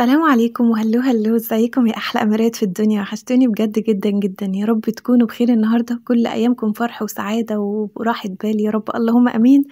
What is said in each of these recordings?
السلام عليكم وهلو هلو ازيكم يا احلى امارات في الدنيا وحشتوني بجد جدا جدا يا رب تكونوا بخير النهارده كل ايامكم فرح وسعاده وراحه بال يا رب اللهم امين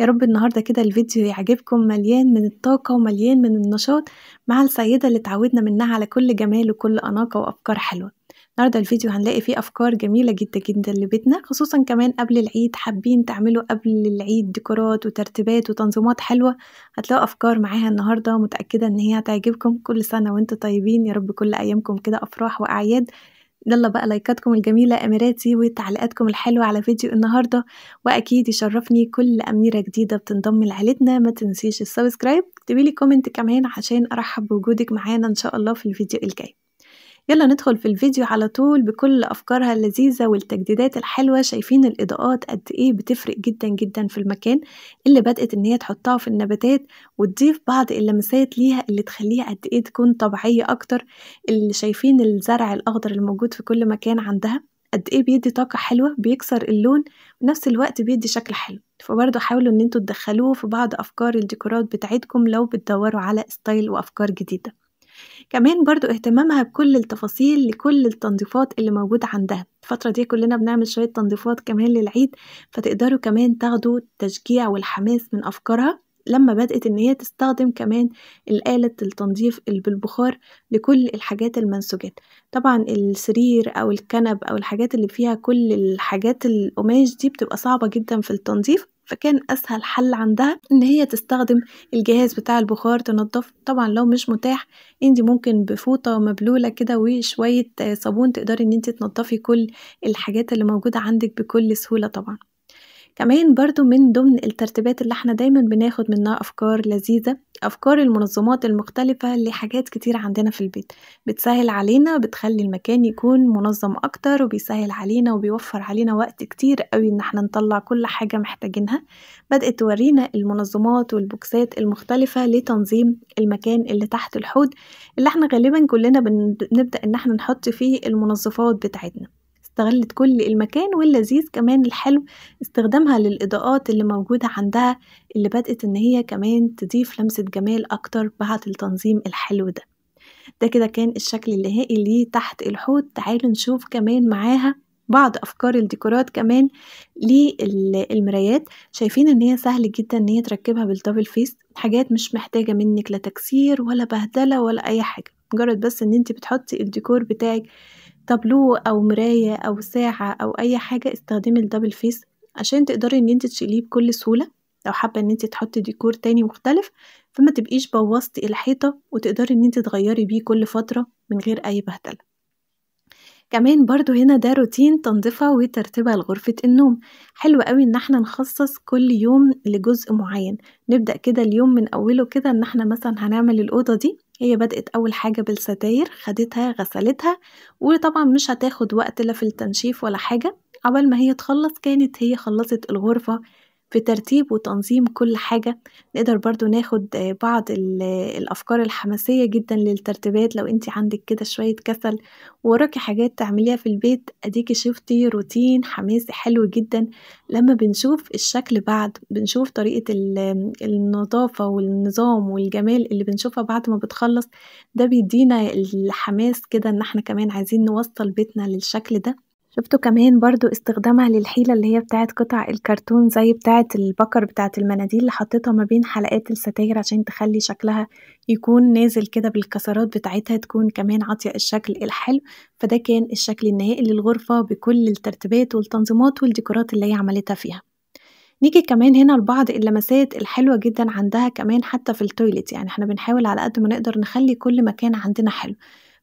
يا رب النهارده كده الفيديو يعجبكم مليان من الطاقه ومليان من النشاط مع السيده اللي اتعودنا منها على كل جمال وكل اناقه وافكار حلوه النهارده الفيديو هنلاقي فيه افكار جميله جدا جدا لبيتنا خصوصا كمان قبل العيد حابين تعملوا قبل العيد ديكورات وترتيبات وتنظيمات حلوه هتلاقوا افكار معاها النهارده متاكده ان هي هتعجبكم كل سنه وانتم طيبين يا رب كل ايامكم كده افراح واعياد يلا بقى لايكاتكم الجميلة أميراتي وتعليقاتكم الحلوة على فيديو النهاردة وأكيد يشرفني كل أميرة جديدة بتنضم لعيلتنا ما تنسيش السبسكرايب اكتبيلي كومنت كمان عشان أرحب بوجودك معانا إن شاء الله في الفيديو الجاي يلا ندخل في الفيديو على طول بكل أفكارها اللذيذة والتجديدات الحلوة شايفين الإضاءات قد إيه بتفرق جدا جدا في المكان اللي بدأت إن هي تحطها في النباتات وتضيف بعض اللمسات ليها اللي تخليها قد إيه تكون طبيعية أكتر اللي شايفين الزرع الأخضر الموجود في كل مكان عندها قد ايه بيدي طاقة حلوة بيكسر اللون ونفس الوقت بيدي شكل حلو فبرضه حاولوا ان انتوا تدخلوه في بعض افكار الديكورات بتاعتكم لو بتدوروا على ستايل وافكار جديدة كمان برضو اهتمامها بكل التفاصيل لكل التنظيفات اللي موجودة عندها الفترة دي كلنا بنعمل شوية تنظيفات كمان للعيد فتقدروا كمان تاخدوا التشجيع والحماس من أفكارها لما بدأت إن هي تستخدم كمان الآلة التنظيف بالبخار لكل الحاجات المنسوجات طبعا السرير أو الكنب أو الحاجات اللي فيها كل الحاجات القماش دي بتبقى صعبة جدا في التنظيف فكان أسهل حل عندها إن هي تستخدم الجهاز بتاع البخار تنظف طبعا لو مش متاح انت ممكن بفوطة مبلولة كده وشوية صابون تقدري إن انت تنضفي كل الحاجات اللي موجودة عندك بكل سهولة طبعا كمان برضو من ضمن الترتيبات اللي احنا دايما بناخد منها أفكار لذيذة أفكار المنظمات المختلفة لحاجات كتير عندنا في البيت بتسهل علينا بتخلي المكان يكون منظم أكتر وبيسهل علينا وبيوفر علينا وقت كتير قوي إن احنا نطلع كل حاجة محتاجينها بدأت تورينا المنظمات والبوكسات المختلفة لتنظيم المكان اللي تحت الحوض اللي احنا غالبا كلنا بنبدأ إن احنا نحط فيه المنظفات بتاعتنا استغلت كل المكان واللذيذ كمان الحلو استخدامها للإضاءات اللي موجودة عندها اللي بدأت إن هي كمان تضيف لمسة جمال أكتر بعد التنظيم الحلو ده ده كده كان الشكل النهائي ليه تحت الحوض تعالوا نشوف كمان معاها بعض افكار الديكورات كمان للمرايات شايفين ان هي سهل جدا ان هي تركبها بالدبل فيس حاجات مش محتاجه منك لا تكسير ولا بهدله ولا اي حاجه مجرد بس ان انت بتحطي الديكور بتاعك تابلو أو مراية أو ساعة أو أي حاجة استخدمي الدبل فيس عشان تقدري إن انت تشيليه بكل سهولة لو حابة إن انت تحطي ديكور تاني مختلف فما تبقيش بوظتي الحيطة وتقدري إن انت تغيري بيه كل فترة من غير أي بهدلة. كمان برضو هنا ده روتين تنظيفها وترتيبها لغرفة النوم حلو قوي ان احنا نخصص كل يوم لجزء معين نبدأ كده اليوم من اوله كده ان احنا مثلا هنعمل الأوضة دي هي بدأت أول حاجة بالستاير خدتها غسلتها وطبعا مش هتاخد وقت لا في التنشيف ولا حاجة عبال ما هي تخلص كانت هي خلصت الغرفة في ترتيب وتنظيم كل حاجة نقدر برضو ناخد آه، بعض الأفكار الحماسية جدا للترتيبات لو انت عندك كده شوية كسل وراكي حاجات تعمليها في البيت اديكي شفتي روتين حماسي حلو جدا لما بنشوف الشكل بعد بنشوف طريقة النظافة والنظام والجمال اللي بنشوفها بعد ما بتخلص ده بيدينا الحماس كده ان احنا كمان عايزين نوصل بيتنا للشكل ده شفتوا كمان برضو استخدامها للحيلة اللي هي بتاعت قطع الكرتون زي بتاعت البكر بتاعت المناديل اللي حطيتها ما بين حلقات الستاير عشان تخلي شكلها يكون نازل كده بالكسرات بتاعتها تكون كمان عاطية الشكل الحلو فده كان الشكل النهائي للغرفة بكل الترتيبات والتنظيمات والديكورات اللي هي عملتها فيها نيجي كمان هنا لبعض اللمسات الحلوة جدا عندها كمان حتى في التويلت يعني احنا بنحاول على قد ما نقدر نخلي كل مكان عندنا حلو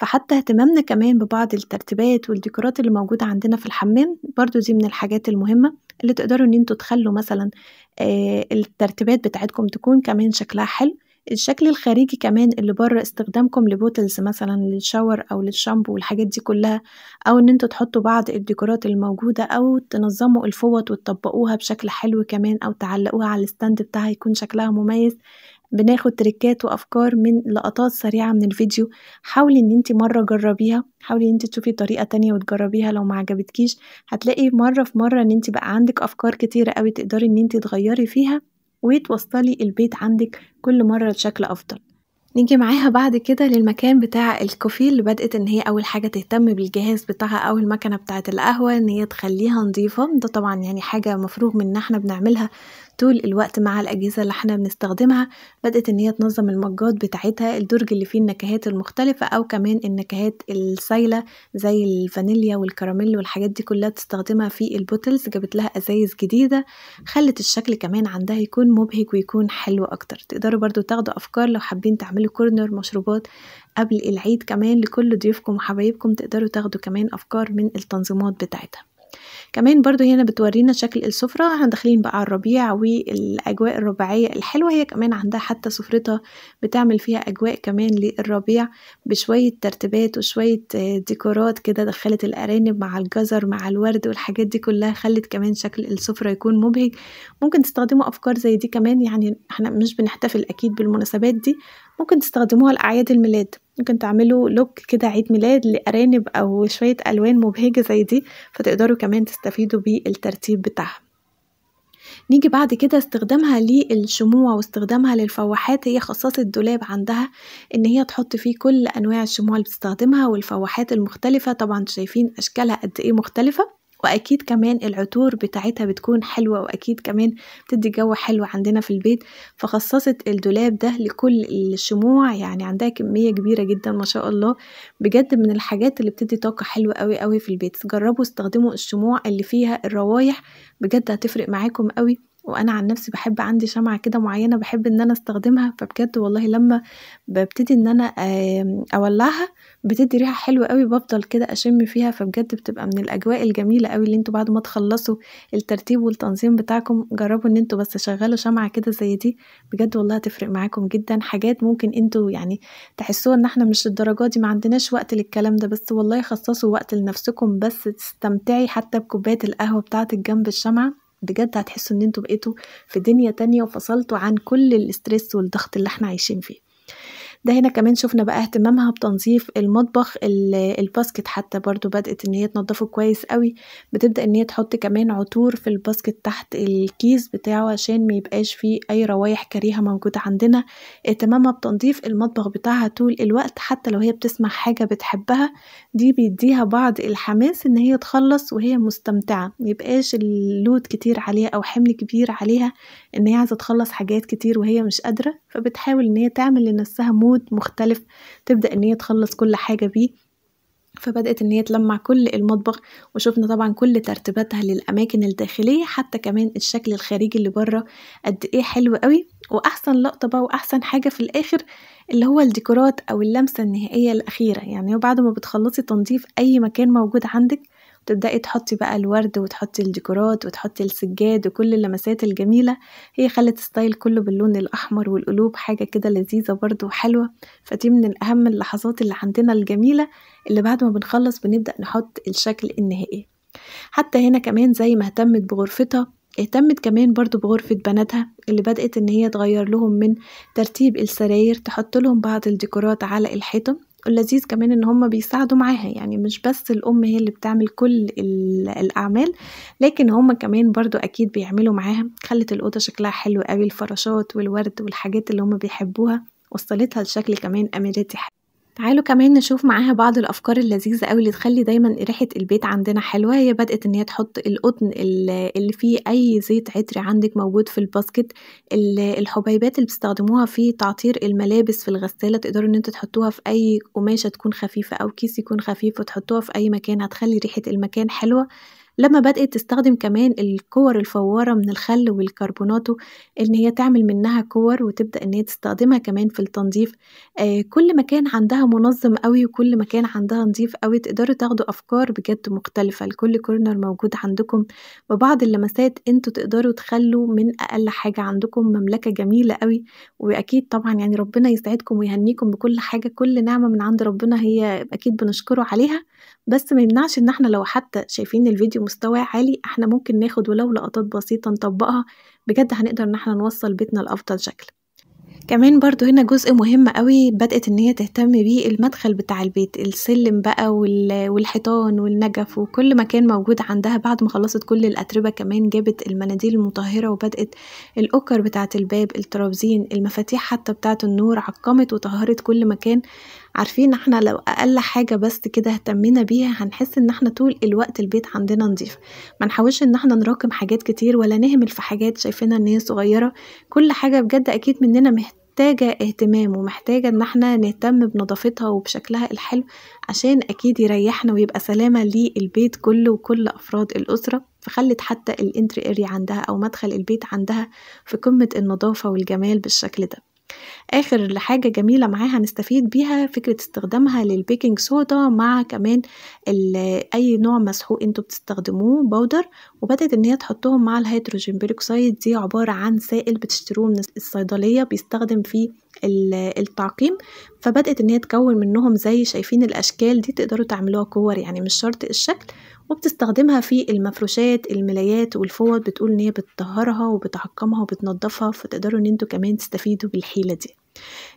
فحتى اهتمامنا كمان ببعض الترتيبات والديكورات اللي موجودة عندنا في الحمام برضو دي من الحاجات المهمة اللي تقدروا ان انتوا تخلوا مثلا آه، الترتيبات بتاعتكم تكون كمان شكلها حلو الشكل الخارجي كمان اللي بره استخدامكم لبوتلز مثلا للشاور او للشامبو والحاجات دي كلها او ان انتوا تحطوا بعض الديكورات الموجودة او تنظموا الفوط وتطبقوها بشكل حلو كمان او تعلقوها على الستاند بتاعها يكون شكلها مميز بناخد تريكات وافكار من لقطات سريعه من الفيديو حاولي ان انت مره جربيها حاولي ان انت تشوفي طريقه تانية وتجربيها لو ما عجبتكيش هتلاقي مره في مره ان انت بقى عندك افكار كتيره قوي تقدري ان انت تغيري فيها وتوصلي البيت عندك كل مره لشكل افضل نيجي معاها بعد كده للمكان بتاع الكوفي اللي بدأت ان هي اول حاجة تهتم بالجهاز بتاعها او المكنة بتاعة القهوة ان هي تخليها نظيفة ده طبعا يعني حاجة مفروغ من ان احنا بنعملها طول الوقت مع الأجهزة اللي احنا بنستخدمها بدأت إن هي تنظم المجات بتاعتها الدرج اللي فيه النكهات المختلفة أو كمان النكهات السايلة زي الفانيليا والكراميل والحاجات دي كلها تستخدمها في البوتلز جابت لها أزايز جديدة خلت الشكل كمان عندها يكون مبهج ويكون حلو أكتر تقدروا برضو تاخدوا أفكار لو حابين تعملوا كورنر مشروبات قبل العيد كمان لكل ضيوفكم وحبايبكم تقدروا تاخدوا كمان أفكار من التنظيمات بتاعتها كمان برضو هنا بتورينا شكل السفرة احنا داخلين بقى على الربيع والأجواء الربيعية الحلوة هي كمان عندها حتى سفرتها بتعمل فيها أجواء كمان للربيع بشوية ترتيبات وشوية ديكورات كده دخلت الأرانب مع الجزر مع الورد والحاجات دي كلها خلت كمان شكل السفرة يكون مبهج ممكن تستخدموا أفكار زي دي كمان يعني احنا مش بنحتفل أكيد بالمناسبات دي ممكن تستخدموها لأعياد الميلاد ممكن تعملوا لوك كده عيد ميلاد لأرانب أو شوية ألوان مبهجة زي دي فتقدروا كمان تستفيدوا بالترتيب بتاعها نيجي بعد كده استخدامها للشموع واستخدامها للفواحات هي خصصت دولاب عندها ان هي تحط فيه كل انواع الشموع اللي بتستخدمها والفواحات المختلفه طبعا شايفين اشكالها قد ايه مختلفه واكيد كمان العطور بتاعتها بتكون حلوه واكيد كمان بتدي جو حلو عندنا في البيت فخصصت الدولاب ده لكل الشموع يعني عندها كميه كبيره جدا ما شاء الله بجد من الحاجات اللي بتدي طاقه حلوه قوي قوي في البيت جربوا استخدموا الشموع اللي فيها الروايح بجد هتفرق معاكم قوي وانا عن نفسي بحب عندي شمعة كده معينة بحب ان انا استخدمها فبجد والله لما ببتدي ان انا اولعها بتدي ريحة حلوة قوي بفضل كده اشم فيها فبجد بتبقى من الاجواء الجميلة قوي اللي انتوا بعد ما تخلصوا الترتيب والتنظيم بتاعكم جربوا ان انتوا بس شغلوا شمعة كده زي دي بجد والله هتفرق معاكم جدا حاجات ممكن انتوا يعني تحسوها ان احنا مش الدرجات دي ما عندناش وقت للكلام ده بس والله خصصوا وقت لنفسكم بس تستمتعي حتى بكوباية القهوة بتاعتك جنب الشمعة بجد هتحسوا ان انتوا بقيتوا في دنيا تانية وفصلتوا عن كل الاسترس والضغط اللي احنا عايشين فيه ده هنا كمان شفنا بقى اهتمامها بتنظيف المطبخ الباسكت حتى برضو بدأت ان هي تنضفه كويس قوي بتبدأ ان هي تحط كمان عطور في الباسكت تحت الكيس بتاعه عشان ما يبقاش فيه اي روايح كريهة موجودة عندنا اهتمامها بتنظيف المطبخ بتاعها طول الوقت حتى لو هي بتسمع حاجة بتحبها دي بيديها بعض الحماس ان هي تخلص وهي مستمتعة ميبقاش اللود كتير عليها او حمل كبير عليها ان هي عايزة تخلص حاجات كتير وهي مش قادرة فبتحاول ان هي تعمل لنفسها مود مود مختلف تبدأ إن هي تخلص كل حاجة بيه فبدأت إن هي تلمع كل المطبخ وشفنا طبعا كل ترتيباتها للأماكن الداخلية حتى كمان الشكل الخارجي اللي بره قد إيه حلو قوي وأحسن لقطة بقى وأحسن حاجة في الآخر اللي هو الديكورات أو اللمسة النهائية الأخيرة يعني وبعد ما بتخلصي تنظيف أي مكان موجود عندك تبدأي تحطي بقى الورد وتحطي الديكورات وتحطي السجاد وكل اللمسات الجميلة هي خلت ستايل كله باللون الأحمر والقلوب حاجة كده لذيذة برضه وحلوة فدي من أهم اللحظات اللي عندنا الجميلة اللي بعد ما بنخلص بنبدأ نحط الشكل النهائي حتى هنا كمان زي ما اهتمت بغرفتها اهتمت كمان برضو بغرفة بناتها اللي بدأت إن هي تغير لهم من ترتيب السراير تحط لهم بعض الديكورات على الحيطة اللذيذ كمان ان هم بيساعدوا معاها يعني مش بس الام هي اللي بتعمل كل الاعمال لكن هم كمان برضو اكيد بيعملوا معاها خلت الاوضه شكلها حلو قوي الفراشات والورد والحاجات اللي هم بيحبوها وصلتها لشكل كمان اميرتي حلو تعالوا كمان نشوف معاها بعض الأفكار اللذيذة أوي اللي تخلي دايما ريحة البيت عندنا حلوة هي بدأت إن هي تحط القطن اللي فيه أي زيت عطري عندك موجود في الباسكت الحبيبات اللي بتستخدموها في تعطير الملابس في الغسالة تقدروا إن انتوا تحطوها في أي قماشة تكون خفيفة أو كيس يكون خفيف وتحطوها في أي مكان هتخلي ريحة المكان حلوة لما بدأت تستخدم كمان الكور الفوارة من الخل والكربوناتو إن هي تعمل منها كور وتبدأ إن هي تستخدمها كمان في التنظيف آه كل مكان عندها منظم قوي وكل مكان عندها نظيف قوي تقدروا تاخدوا أفكار بجد مختلفة لكل كورنر موجود عندكم ببعض اللمسات انتوا تقدروا تخلوا من أقل حاجة عندكم مملكة جميلة قوي وأكيد طبعا يعني ربنا يسعدكم ويهنيكم بكل حاجة كل نعمة من عند ربنا هي أكيد بنشكره عليها بس ما يمنعش إن احنا لو حتى شايفين الفيديو مستوى عالي احنا ممكن ناخد ولو لقطات بسيطة نطبقها بجد هنقدر ان احنا نوصل بيتنا لأفضل شكل كمان برضو هنا جزء مهم قوي بدأت ان هي تهتم بيه المدخل بتاع البيت السلم بقى والحيطان والنجف وكل مكان موجود عندها بعد ما خلصت كل الأتربة كمان جابت المناديل المطهرة وبدأت الأوكر بتاعة الباب الترابزين المفاتيح حتى بتاعة النور عقمت وطهرت كل مكان عارفين احنا لو اقل حاجة بس كده اهتمينا بيها هنحس ان احنا طول الوقت البيت عندنا نضيف ما نحاولش ان احنا نراكم حاجات كتير ولا نهمل في حاجات شايفينها ان هي صغيرة كل حاجة بجد اكيد مننا محتاجة محتاجة اهتمام ومحتاجة ان احنا نهتم بنظافتها وبشكلها الحلو عشان اكيد يريحنا ويبقى سلامة للبيت كله وكل افراد الاسرة فخلت حتى الانتري اريا عندها او مدخل البيت عندها في قمة النظافة والجمال بالشكل ده آخر حاجة جميلة معاها هنستفيد بيها فكرة استخدامها للبيكنج صودا مع كمان أي نوع مسحوق انتوا بتستخدموه بودر وبدأت إن هي تحطهم مع الهيدروجين بيروكسيد دي عبارة عن سائل بتشتروه من الصيدلية بيستخدم فيه التعقيم فبدأت ان هي تكون منهم زي شايفين الاشكال دي تقدروا تعملوها كور يعني مش شرط الشكل وبتستخدمها في المفروشات الملايات والفوط بتقول ان هي بتطهرها وبتعقمها وبتنضفها فتقدروا ان انتوا كمان تستفيدوا بالحيلة دي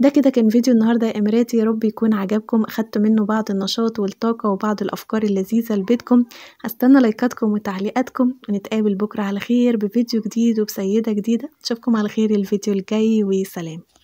ده كده كان فيديو النهاردة يا إماراتي يا رب يكون عجبكم اخدتوا منه بعض النشاط والطاقة وبعض الأفكار اللذيذة لبيتكم هستنى لايكاتكم وتعليقاتكم ونتقابل بكرة على خير بفيديو جديد وبسيدة جديدة أشوفكم على خير الفيديو الجاي وسلام